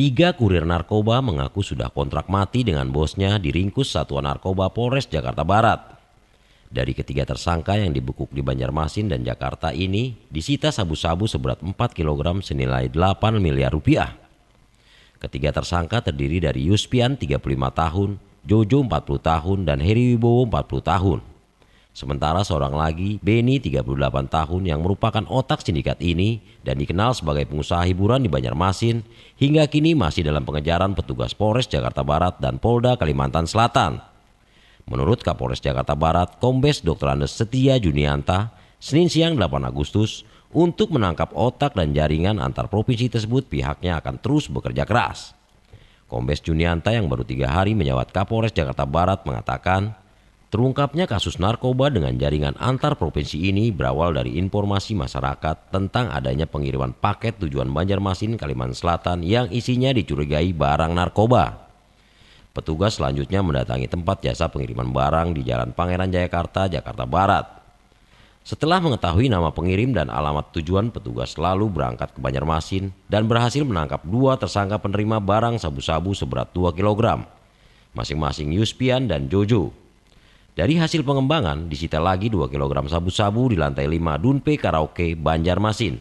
Tiga kurir narkoba mengaku sudah kontrak mati dengan bosnya diringkus Satuan Narkoba Polres Jakarta Barat. Dari ketiga tersangka yang dibekuk di Banjarmasin dan Jakarta ini, disita sabu-sabu seberat 4 kg senilai 8 miliar rupiah. Ketiga tersangka terdiri dari Yuspian 35 tahun, Jojo 40 tahun, dan Heri Wibowo 40 tahun. Sementara seorang lagi, Beni 38 tahun yang merupakan otak sindikat ini dan dikenal sebagai pengusaha hiburan di Banjarmasin, hingga kini masih dalam pengejaran petugas Polres Jakarta Barat dan Polda Kalimantan Selatan. Menurut Kapolres Jakarta Barat, Kombes Dr. Andes Setia Junianta, Senin siang 8 Agustus, untuk menangkap otak dan jaringan antar provinsi tersebut pihaknya akan terus bekerja keras. Kombes Junianta yang baru tiga hari menyawat Kapolres Jakarta Barat mengatakan, Terungkapnya kasus narkoba dengan jaringan antar provinsi ini berawal dari informasi masyarakat tentang adanya pengiriman paket tujuan Banjarmasin, Kalimantan Selatan yang isinya dicurigai barang narkoba. Petugas selanjutnya mendatangi tempat jasa pengiriman barang di Jalan Pangeran Jayakarta, Jakarta Barat. Setelah mengetahui nama pengirim dan alamat tujuan, petugas lalu berangkat ke Banjarmasin dan berhasil menangkap dua tersangka penerima barang sabu-sabu seberat 2 kg, masing-masing Yuspian dan Jojo. Dari hasil pengembangan, disita lagi 2 kg sabu-sabu di lantai 5 Dunpe Karaoke, Banjarmasin.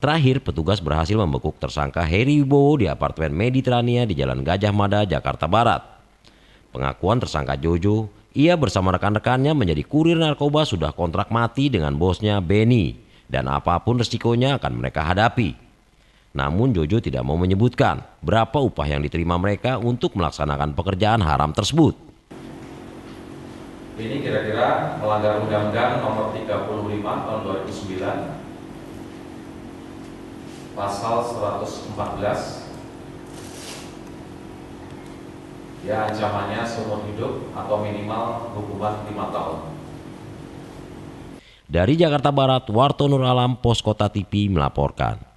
Terakhir, petugas berhasil membekuk tersangka Heri Wibowo di apartemen Mediterania di Jalan Gajah Mada, Jakarta Barat. Pengakuan tersangka Jojo, ia bersama rekan-rekannya menjadi kurir narkoba sudah kontrak mati dengan bosnya Benny dan apapun resikonya akan mereka hadapi. Namun Jojo tidak mau menyebutkan berapa upah yang diterima mereka untuk melaksanakan pekerjaan haram tersebut ini kira-kira melanggar Undang-Undang Nomor 35 Tahun 2009 Pasal 114 Ya ancamannya seumur hidup atau minimal hukuman 5 tahun Dari Jakarta Barat, Warto Nur Alam, Pos Kota TV melaporkan.